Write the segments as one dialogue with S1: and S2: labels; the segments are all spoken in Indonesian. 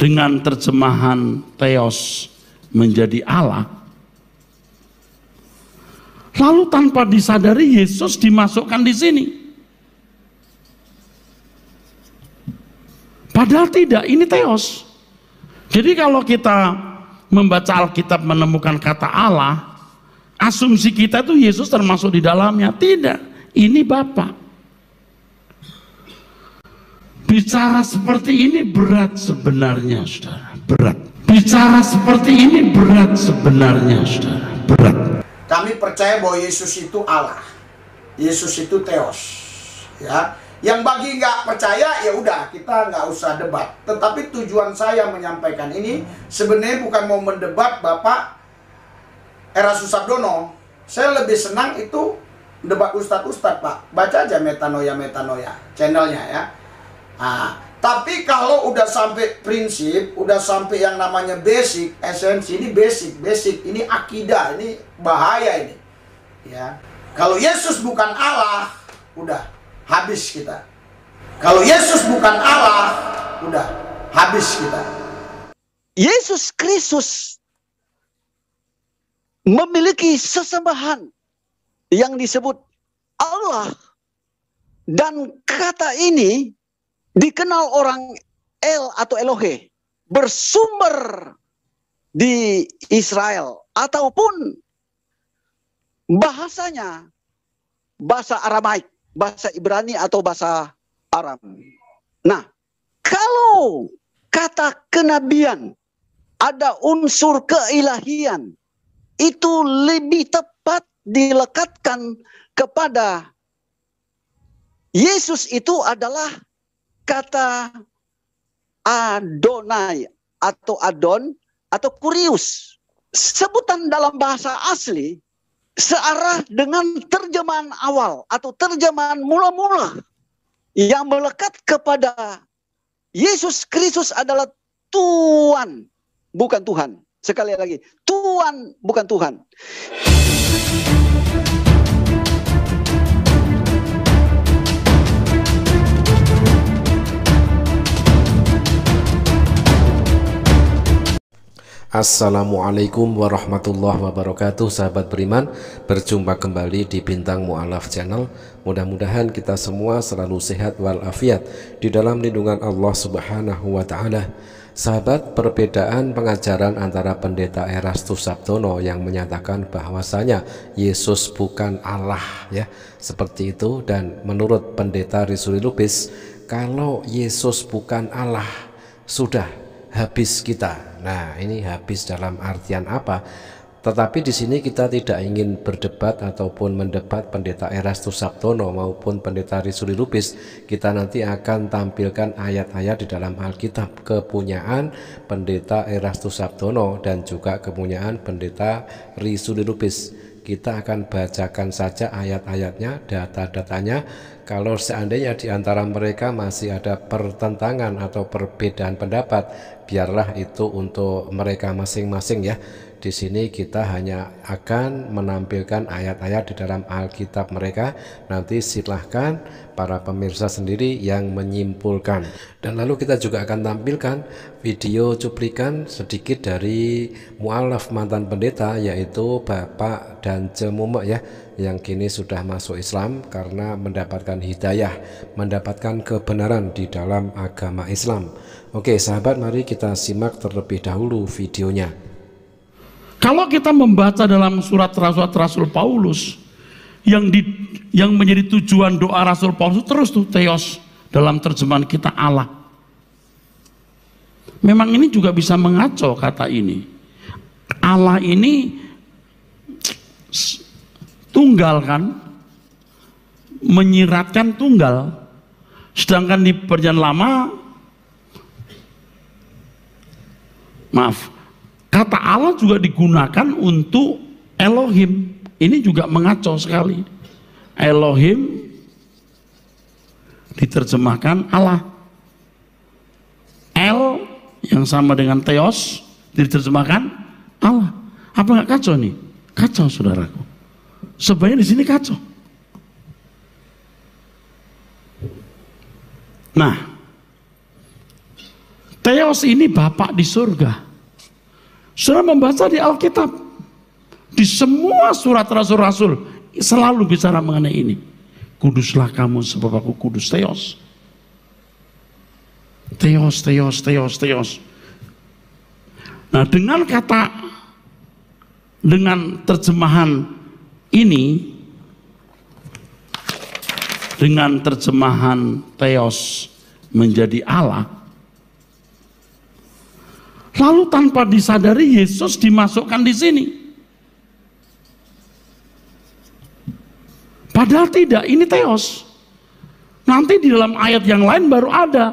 S1: dengan terjemahan teos menjadi Allah. Lalu tanpa disadari Yesus dimasukkan di sini. Padahal tidak, ini teos. Jadi kalau kita membaca Alkitab menemukan kata Allah, asumsi kita itu Yesus termasuk di dalamnya. Tidak, ini Bapak. Bicara seperti ini berat sebenarnya, saudara. Berat. Bicara seperti ini berat sebenarnya, saudara. Berat.
S2: Kami percaya bahwa Yesus itu Allah. Yesus itu Theos. Ya. Yang bagi nggak percaya ya udah kita nggak usah debat. Tetapi tujuan saya menyampaikan ini sebenarnya bukan mau mendebat Bapak Era Susabdono. Saya lebih senang itu debat ustadz-ustadz Pak. Baca aja metanoia metanoia channelnya ya Nah, tapi kalau udah sampai prinsip, udah sampai yang namanya basic, esensi ini basic, basic ini akidah, ini bahaya ini. Ya. Kalau Yesus bukan Allah, udah habis kita. Kalau Yesus bukan Allah, udah habis
S3: kita. Yesus Kristus memiliki sesembahan yang disebut Allah dan kata ini dikenal orang El atau Elohe bersumber di Israel ataupun bahasanya bahasa Aramaik, bahasa Ibrani atau bahasa Aram. Nah, kalau kata kenabian ada unsur keilahian itu lebih tepat dilekatkan kepada Yesus itu adalah kata Adonai atau Adon atau Kurius. Sebutan dalam bahasa asli searah dengan terjemahan awal atau terjemahan mula-mula yang melekat kepada Yesus Kristus adalah Tuhan, bukan Tuhan. Sekali lagi, Tuhan bukan Tuhan.
S4: Assalamualaikum warahmatullahi wabarakatuh sahabat beriman berjumpa kembali di Bintang Mu'alaf Channel mudah-mudahan kita semua selalu sehat walafiat di dalam lindungan Allah subhanahu wa ta'ala Sahabat, perbedaan pengajaran antara pendeta Erastus Sabtono yang menyatakan bahwasanya Yesus bukan Allah ya, seperti itu dan menurut pendeta Risuri Lubis, kalau Yesus bukan Allah, sudah habis kita. Nah, ini habis dalam artian apa? Tetapi di sini kita tidak ingin berdebat ataupun mendebat pendeta Erastus Sabtono maupun pendeta Risuli Lubis. Kita nanti akan tampilkan ayat-ayat di dalam Alkitab kepunyaan pendeta Erastus Sabtono dan juga kepunyaan pendeta Risuli Lubis. Kita akan bacakan saja ayat-ayatnya, data-datanya. Kalau seandainya di antara mereka masih ada pertentangan atau perbedaan pendapat, biarlah itu untuk mereka masing-masing ya. Di sini kita hanya akan menampilkan ayat-ayat di dalam Alkitab mereka. Nanti silahkan para pemirsa sendiri yang menyimpulkan. Dan lalu kita juga akan tampilkan video cuplikan sedikit dari mualaf mantan pendeta yaitu Bapak dan Cemumek ya yang kini sudah masuk Islam karena mendapatkan hidayah, mendapatkan kebenaran di dalam agama Islam. Oke, sahabat, mari kita simak terlebih dahulu videonya.
S1: Kalau kita membaca dalam surat rasul Rasul Paulus yang di, yang menjadi tujuan doa Rasul Paulus terus tuh teos dalam terjemahan kita Allah. Memang ini juga bisa mengacau kata ini. Allah ini tunggal kan menyiratkan tunggal sedangkan di perjanjian lama maaf kata Allah juga digunakan untuk Elohim. Ini juga mengacau sekali. Elohim diterjemahkan Allah. El yang sama dengan Theos diterjemahkan Allah. Apa nggak kacau nih? Kacau saudaraku. Sebenarnya di sini kacau. Nah, Theos ini Bapak di surga. Sudah membaca di Alkitab. Di semua surat rasul-rasul selalu bicara mengenai ini. Kuduslah kamu sebab aku kudus. Teos. Teos, teos, teos, teos. Nah dengan kata, dengan terjemahan ini, dengan terjemahan teos menjadi Allah, Lalu tanpa disadari Yesus dimasukkan di sini. Padahal tidak, ini Theos. Nanti di dalam ayat yang lain baru ada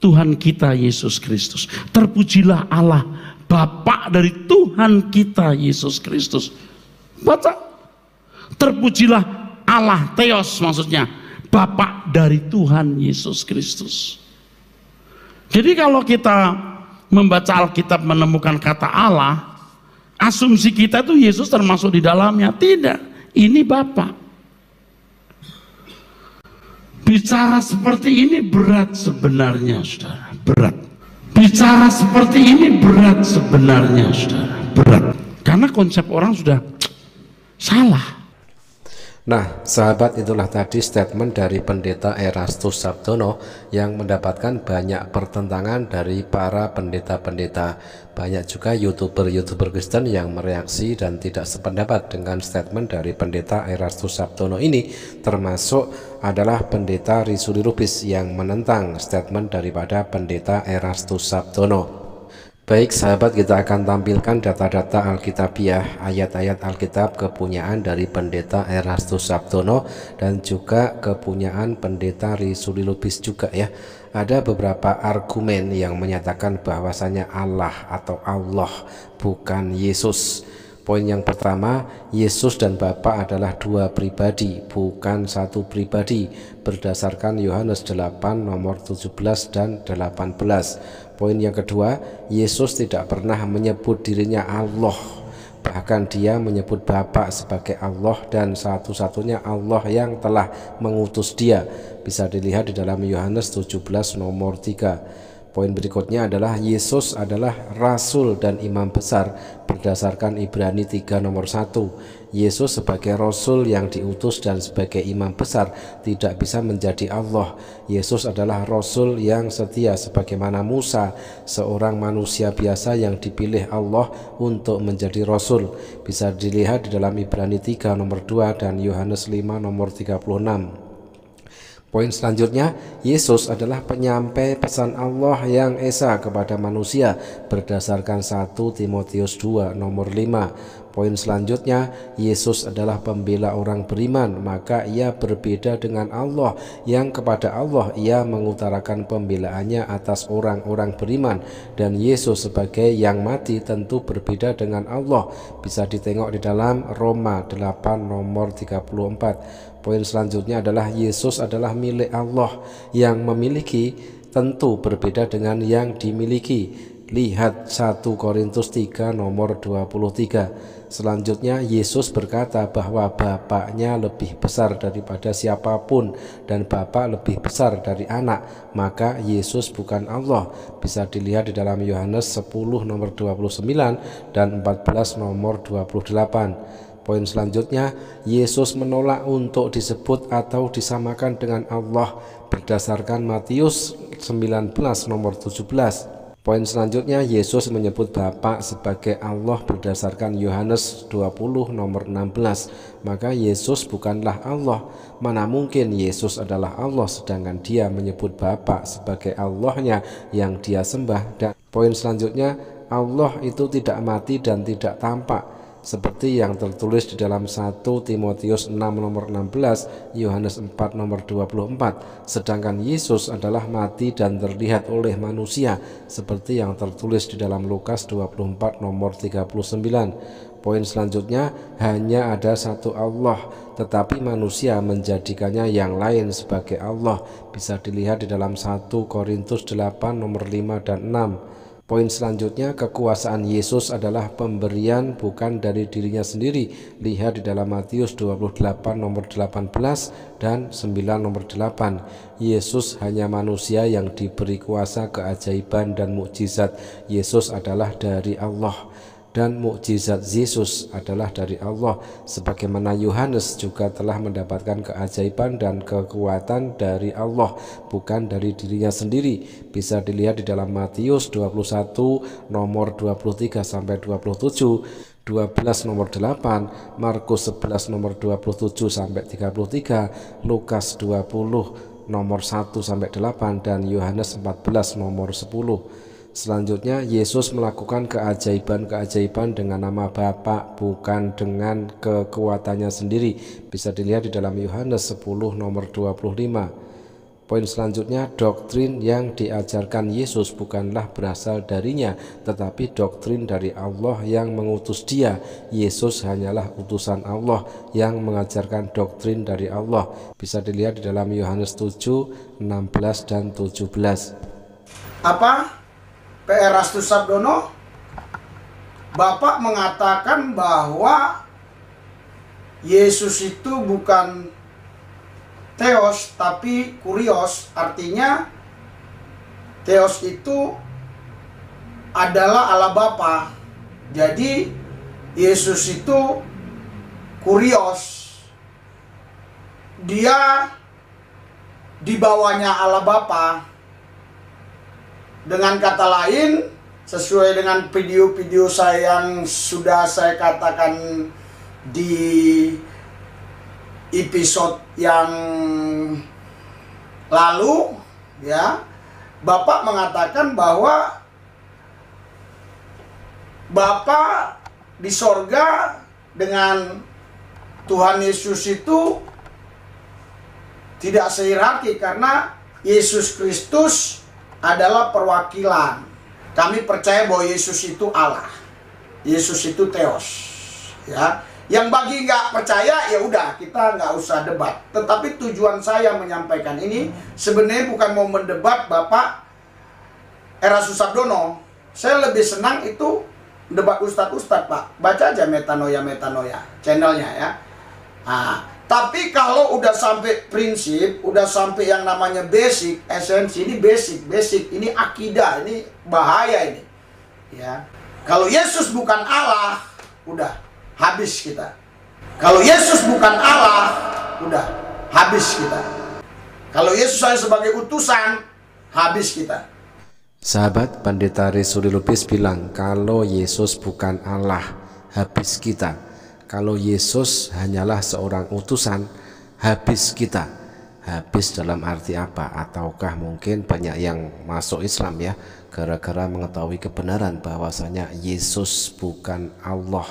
S1: Tuhan kita Yesus Kristus. Terpujilah Allah Bapa dari Tuhan kita Yesus Kristus. Baca. Terpujilah Allah Theos, maksudnya. Bapak dari Tuhan Yesus Kristus. Jadi kalau kita membaca Alkitab menemukan kata Allah, asumsi kita tuh Yesus termasuk di dalamnya. Tidak, ini Bapak. Bicara seperti ini berat sebenarnya, saudara. Berat. Bicara seperti ini berat sebenarnya, saudara. Berat. Karena konsep orang sudah salah.
S4: Nah, sahabat itulah tadi statement dari pendeta Erastus Sabdono yang mendapatkan banyak pertentangan dari para pendeta-pendeta. Banyak juga youtuber-youtuber Kristen yang mereaksi dan tidak sependapat dengan statement dari pendeta Erastus Sabdono ini, termasuk adalah pendeta Risuli Rubis yang menentang statement daripada pendeta Erastus Sabdono. Baik sahabat kita akan tampilkan data-data Alkitabiah ayat-ayat Alkitab kepunyaan dari pendeta Erastus Sabtono dan juga kepunyaan pendeta Risuli Lubis juga ya ada beberapa argumen yang menyatakan bahwasanya Allah atau Allah bukan Yesus Poin yang pertama, Yesus dan Bapa adalah dua pribadi, bukan satu pribadi, berdasarkan Yohanes 8 nomor 17 dan 18. Poin yang kedua, Yesus tidak pernah menyebut dirinya Allah. Bahkan dia menyebut Bapa sebagai Allah dan satu-satunya Allah yang telah mengutus dia. Bisa dilihat di dalam Yohanes 17 nomor 3. Poin berikutnya adalah Yesus adalah rasul dan imam besar berdasarkan Ibrani 3 nomor 1. Yesus sebagai rasul yang diutus dan sebagai imam besar tidak bisa menjadi Allah. Yesus adalah rasul yang setia sebagaimana Musa, seorang manusia biasa yang dipilih Allah untuk menjadi rasul. Bisa dilihat di dalam Ibrani 3 nomor 2 dan Yohanes 5 nomor 36. Poin selanjutnya, Yesus adalah penyampai pesan Allah yang esa kepada manusia berdasarkan 1 Timotius 2 nomor 5. Poin selanjutnya, Yesus adalah pembela orang beriman, maka ia berbeda dengan Allah yang kepada Allah ia mengutarakan pembelaannya atas orang-orang beriman dan Yesus sebagai yang mati tentu berbeda dengan Allah. Bisa ditengok di dalam Roma 8 nomor 34. Poin selanjutnya adalah Yesus adalah milik Allah yang memiliki tentu berbeda dengan yang dimiliki. Lihat 1 Korintus 3 nomor 23. Selanjutnya Yesus berkata bahwa Bapaknya lebih besar daripada siapapun dan Bapak lebih besar dari anak. Maka Yesus bukan Allah. Bisa dilihat di dalam Yohanes 10 nomor 29 dan 14 nomor 28. Poin selanjutnya, Yesus menolak untuk disebut atau disamakan dengan Allah berdasarkan Matius 19 nomor 17. Poin selanjutnya Yesus menyebut Bapa sebagai Allah berdasarkan Yohanes 20 nomor 16. Maka Yesus bukanlah Allah. Mana mungkin Yesus adalah Allah sedangkan dia menyebut Bapa sebagai Allahnya yang dia sembah. Dan poin selanjutnya Allah itu tidak mati dan tidak tampak seperti yang tertulis di dalam 1 Timotius 6 nomor 16, Yohanes 4 nomor 24. Sedangkan Yesus adalah mati dan terlihat oleh manusia, seperti yang tertulis di dalam Lukas 24 nomor 39. Poin selanjutnya, hanya ada satu Allah, tetapi manusia menjadikannya yang lain sebagai Allah. Bisa dilihat di dalam 1 Korintus 8 nomor 5 dan 6. Poin selanjutnya, kekuasaan Yesus adalah pemberian bukan dari dirinya sendiri. Lihat di dalam Matius 28 nomor 18 dan 9 nomor 8. Yesus hanya manusia yang diberi kuasa keajaiban dan mukjizat. Yesus adalah dari Allah dan mukjizat Yesus adalah dari Allah sebagaimana Yohanes juga telah mendapatkan keajaiban dan kekuatan dari Allah bukan dari dirinya sendiri bisa dilihat di dalam Matius 21 nomor 23 sampai 27 12 nomor 8, Markus 11 nomor 27 sampai 33, Lukas 20 nomor 1 sampai 8 dan Yohanes 14 nomor 10. Selanjutnya Yesus melakukan keajaiban-keajaiban dengan nama Bapa bukan dengan kekuatannya sendiri. Bisa dilihat di dalam Yohanes 10 nomor 25. Poin selanjutnya doktrin yang diajarkan Yesus bukanlah berasal darinya tetapi doktrin dari Allah yang mengutus dia. Yesus hanyalah utusan Allah yang mengajarkan doktrin dari Allah. Bisa dilihat di dalam Yohanes 7, 16 dan 17.
S2: Apa PR Rastu Sabdono, Bapak mengatakan bahwa Yesus itu bukan Theos tapi kurios, artinya Theos itu adalah Allah Bapa. Jadi Yesus itu kurios. Dia dibawanya ala Allah Bapa dengan kata lain, sesuai dengan video-video saya yang sudah saya katakan di episode yang lalu ya Bapak mengatakan bahwa Bapak di sorga dengan Tuhan Yesus itu tidak seiraki karena Yesus Kristus adalah perwakilan. Kami percaya bahwa Yesus itu Allah. Yesus itu Theos. Ya. Yang bagi nggak percaya ya udah kita nggak usah debat. Tetapi tujuan saya menyampaikan ini sebenarnya bukan mau mendebat Bapak Era Susabdono. Saya lebih senang itu debat ustadz-ustadz Pak. Baca aja metanoia metanoia channelnya ya. Nah, tapi kalau udah sampai prinsip, udah sampai yang namanya basic, esensi ini basic, basic ini akidah, ini bahaya ini. Ya. Kalau Yesus bukan Allah, udah habis kita. Kalau Yesus bukan Allah, udah habis kita. Kalau Yesus hanya sebagai utusan, habis kita.
S4: Sahabat Pendeta Resuli Lupis bilang, kalau Yesus bukan Allah, habis kita kalau Yesus hanyalah seorang utusan habis kita habis dalam arti apa ataukah mungkin banyak yang masuk Islam ya gara-gara mengetahui kebenaran bahwasanya Yesus bukan Allah.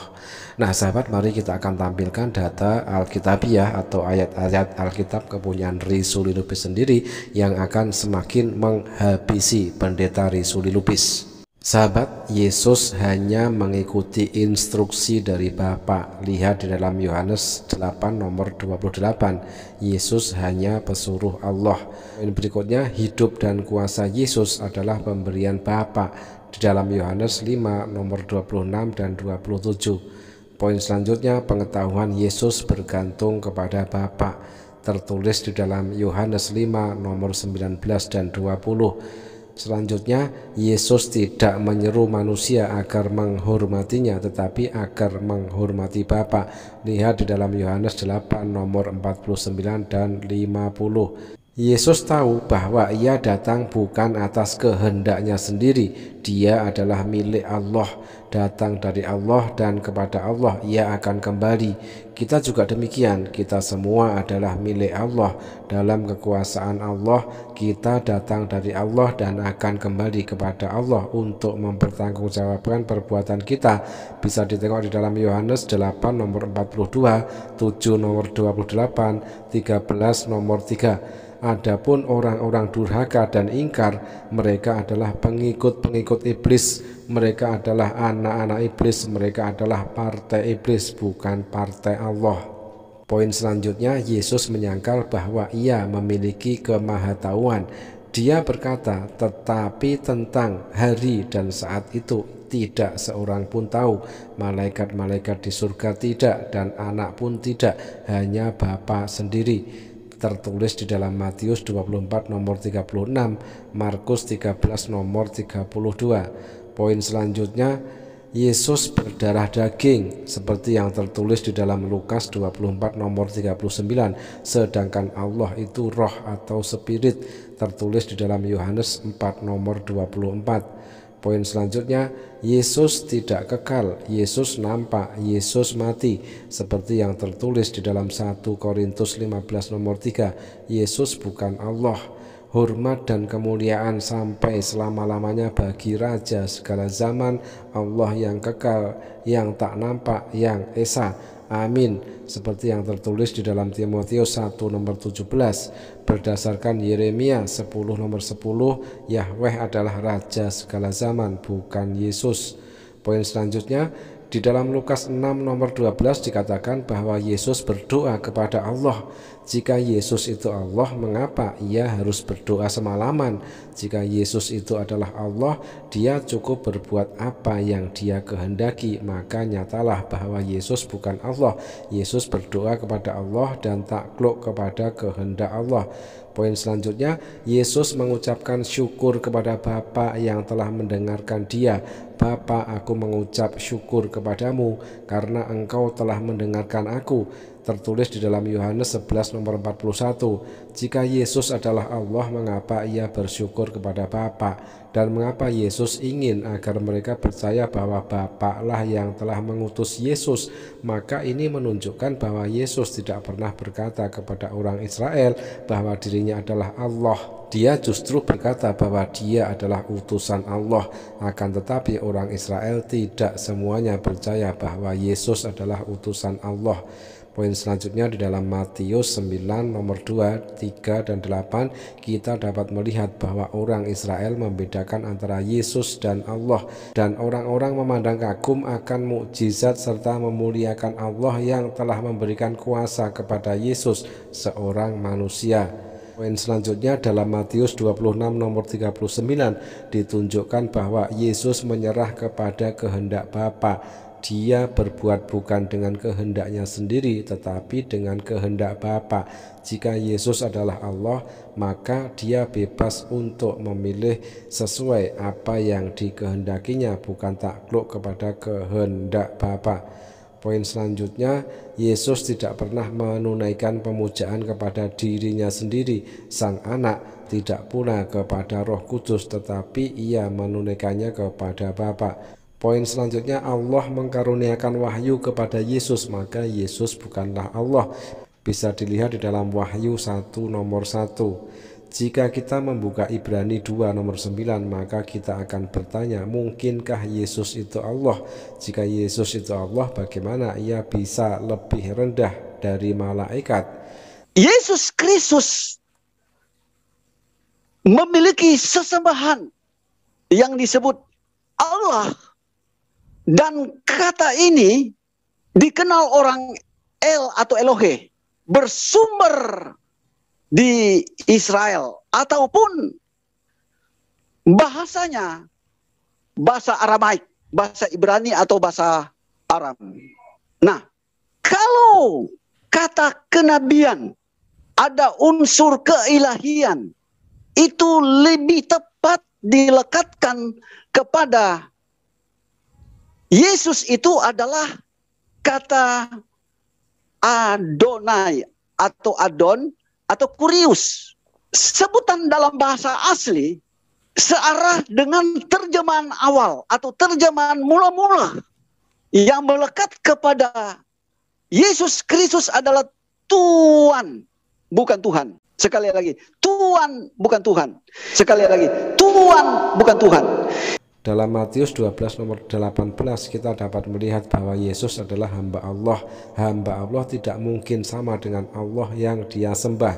S4: Nah, sahabat, mari kita akan tampilkan data Alkitabiah ya, atau ayat-ayat Alkitab kepunyaan Risuli Lubis sendiri yang akan semakin menghabisi pendeta Risuli Lubis. Sahabat Yesus hanya mengikuti instruksi dari Bapa. Lihat di dalam Yohanes 8 nomor 28. Yesus hanya pesuruh Allah. Dan berikutnya hidup dan kuasa Yesus adalah pemberian Bapa di dalam Yohanes 5 nomor 26 dan 27. Poin selanjutnya pengetahuan Yesus bergantung kepada Bapa tertulis di dalam Yohanes 5 nomor 19 dan 20 Selanjutnya, Yesus tidak menyeru manusia agar menghormatinya, tetapi agar menghormati Bapa. Lihat di dalam Yohanes 8 nomor 49 dan 50. Yesus tahu bahwa ia datang bukan atas kehendaknya sendiri. Dia adalah milik Allah, datang dari Allah dan kepada Allah ia akan kembali. Kita juga demikian, kita semua adalah milik Allah. Dalam kekuasaan Allah, kita datang dari Allah dan akan kembali kepada Allah untuk mempertanggungjawabkan perbuatan kita. Bisa ditengok di dalam Yohanes 8 nomor 42, 7 nomor 28, 13 nomor 3. Adapun orang-orang durhaka dan ingkar, mereka adalah pengikut-pengikut iblis, mereka adalah anak-anak iblis, mereka adalah partai iblis, bukan partai Allah. Poin selanjutnya, Yesus menyangkal bahwa ia memiliki kemahatauan. Dia berkata, tetapi tentang hari dan saat itu tidak seorang pun tahu, malaikat-malaikat di surga tidak, dan anak pun tidak, hanya Bapa sendiri tertulis di dalam Matius 24 nomor 36, Markus 13 nomor 32. Poin selanjutnya, Yesus berdarah daging seperti yang tertulis di dalam Lukas 24 nomor 39, sedangkan Allah itu roh atau spirit tertulis di dalam Yohanes 4 nomor 24. Poin selanjutnya, Yesus tidak kekal, Yesus nampak, Yesus mati. Seperti yang tertulis di dalam 1 Korintus 15 nomor 3, Yesus bukan Allah. Hormat dan kemuliaan sampai selama-lamanya bagi Raja segala zaman, Allah yang kekal, yang tak nampak, yang Esa. Amin. Seperti yang tertulis di dalam Timotius 1 nomor 17. Berdasarkan Yeremia 10 nomor 10, Yahweh adalah raja segala zaman, bukan Yesus. Poin selanjutnya, di dalam Lukas 6 nomor 12 dikatakan bahwa Yesus berdoa kepada Allah jika Yesus itu Allah, mengapa ia harus berdoa semalaman? Jika Yesus itu adalah Allah, dia cukup berbuat apa yang dia kehendaki, maka nyatalah bahwa Yesus bukan Allah. Yesus berdoa kepada Allah dan takluk kepada kehendak Allah. Poin selanjutnya, Yesus mengucapkan syukur kepada Bapa yang telah mendengarkan dia. Bapa, aku mengucap syukur kepadamu karena engkau telah mendengarkan aku tertulis di dalam Yohanes 11 nomor 41 jika Yesus adalah Allah mengapa ia bersyukur kepada Bapa dan mengapa Yesus ingin agar mereka percaya bahwa Bapaklah yang telah mengutus Yesus maka ini menunjukkan bahwa Yesus tidak pernah berkata kepada orang Israel bahwa dirinya adalah Allah dia justru berkata bahwa dia adalah utusan Allah akan tetapi orang Israel tidak semuanya percaya bahwa Yesus adalah utusan Allah Poin selanjutnya di dalam Matius 9 nomor 2, 3 dan 8 kita dapat melihat bahwa orang Israel membedakan antara Yesus dan Allah dan orang-orang memandang kagum akan mukjizat serta memuliakan Allah yang telah memberikan kuasa kepada Yesus seorang manusia. Poin selanjutnya dalam Matius 26 nomor 39 ditunjukkan bahwa Yesus menyerah kepada kehendak Bapa dia berbuat bukan dengan kehendaknya sendiri tetapi dengan kehendak Bapa. Jika Yesus adalah Allah, maka dia bebas untuk memilih sesuai apa yang dikehendakinya bukan takluk kepada kehendak Bapa. Poin selanjutnya, Yesus tidak pernah menunaikan pemujaan kepada dirinya sendiri, sang anak, tidak pula kepada roh kudus, tetapi ia menunaikannya kepada Bapa. Poin selanjutnya Allah mengkaruniakan wahyu kepada Yesus maka Yesus bukanlah Allah. Bisa dilihat di dalam Wahyu 1 nomor 1. Jika kita membuka Ibrani 2 nomor 9 maka kita akan bertanya mungkinkah Yesus itu Allah? Jika Yesus itu Allah bagaimana ia bisa lebih rendah dari malaikat? Yesus Kristus memiliki sesembahan yang disebut
S3: Allah dan kata ini dikenal orang El atau Elohe bersumber di Israel ataupun bahasanya bahasa Aramaik, bahasa Ibrani atau bahasa Aram. Nah, kalau kata kenabian ada unsur keilahian itu lebih tepat dilekatkan kepada Yesus itu adalah kata Adonai atau Adon atau Kurius. Sebutan dalam bahasa asli searah dengan terjemahan awal atau terjemahan mula-mula yang melekat kepada Yesus Kristus adalah Tuhan, bukan Tuhan. Sekali lagi, Tuhan bukan Tuhan. Sekali lagi, Tuhan bukan Tuhan.
S4: Dalam Matius 12 nomor 18 kita dapat melihat bahwa Yesus adalah hamba Allah. Hamba Allah tidak mungkin sama dengan Allah yang dia sembah.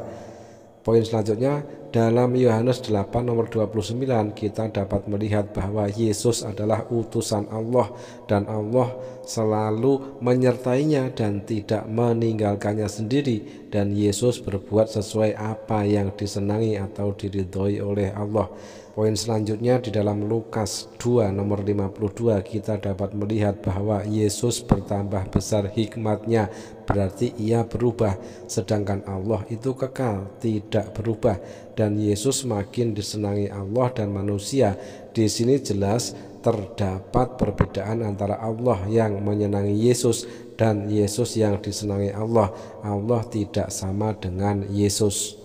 S4: Poin selanjutnya dalam Yohanes 8 nomor 29 kita dapat melihat bahwa Yesus adalah utusan Allah dan Allah selalu menyertainya dan tidak meninggalkannya sendiri dan Yesus berbuat sesuai apa yang disenangi atau diridhoi oleh Allah. Poin selanjutnya di dalam Lukas 2 nomor 52 kita dapat melihat bahwa Yesus bertambah besar hikmatnya berarti ia berubah sedangkan Allah itu kekal tidak berubah dan Yesus makin disenangi Allah dan manusia. Di sini jelas terdapat perbedaan antara Allah yang menyenangi Yesus dan Yesus yang disenangi Allah. Allah tidak sama dengan Yesus.